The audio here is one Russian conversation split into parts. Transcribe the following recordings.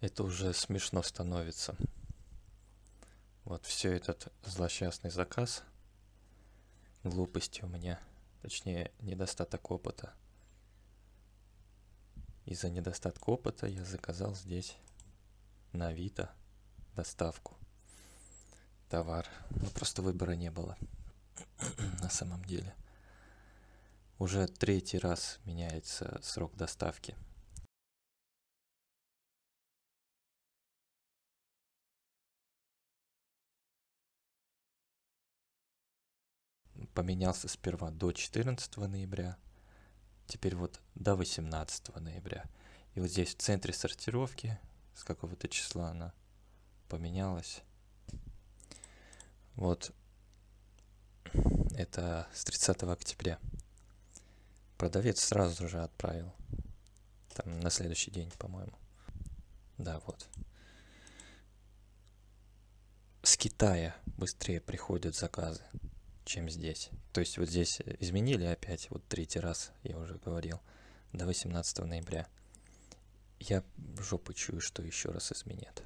Это уже смешно становится. Вот все этот злосчастный заказ. Глупости у меня. Точнее, недостаток опыта. Из-за недостатка опыта я заказал здесь на Авито доставку. Товар. Ну, просто выбора не было. на самом деле. Уже третий раз меняется срок доставки. поменялся сперва до 14 ноября, теперь вот до 18 ноября. И вот здесь в центре сортировки с какого-то числа она поменялась. Вот это с 30 октября. Продавец сразу же отправил. Там на следующий день, по-моему. Да, вот. С Китая быстрее приходят заказы чем здесь. То есть вот здесь изменили опять, вот третий раз, я уже говорил, до 18 ноября. Я жопу чую, что еще раз изменят.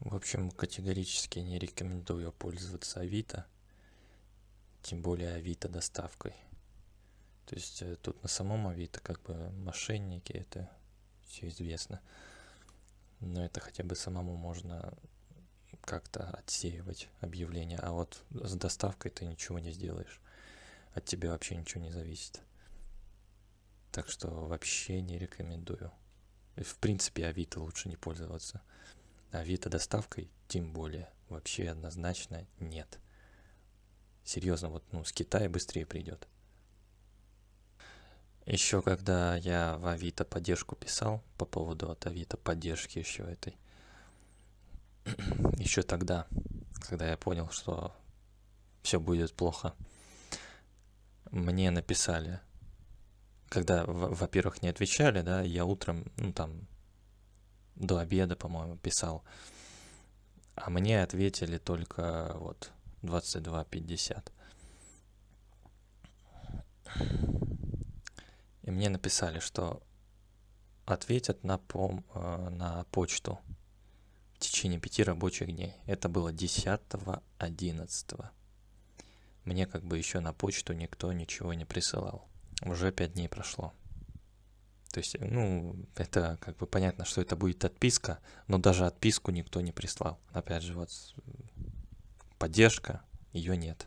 В общем, категорически не рекомендую пользоваться Авито, тем более Авито доставкой. То есть э, тут на самом Авито как бы мошенники, это все известно. Но это хотя бы самому можно как-то отсеивать объявления, а вот с доставкой ты ничего не сделаешь. От тебя вообще ничего не зависит. Так что вообще не рекомендую. В принципе, Авито лучше не пользоваться. Авито доставкой тем более. Вообще однозначно нет. Серьезно, вот ну, с Китая быстрее придет. Еще когда я в Авито поддержку писал по поводу от Авито поддержки еще этой, еще тогда, когда я понял, что все будет плохо, мне написали, когда, во-первых, не отвечали, да, я утром, ну там, до обеда, по-моему, писал, а мне ответили только вот 22.50. И мне написали, что ответят на, пом э, на почту течение пяти рабочих дней. Это было 10-11. Мне как бы еще на почту никто ничего не присылал. Уже пять дней прошло. То есть, ну, это как бы понятно, что это будет отписка, но даже отписку никто не прислал. Опять же, вот поддержка, ее нет.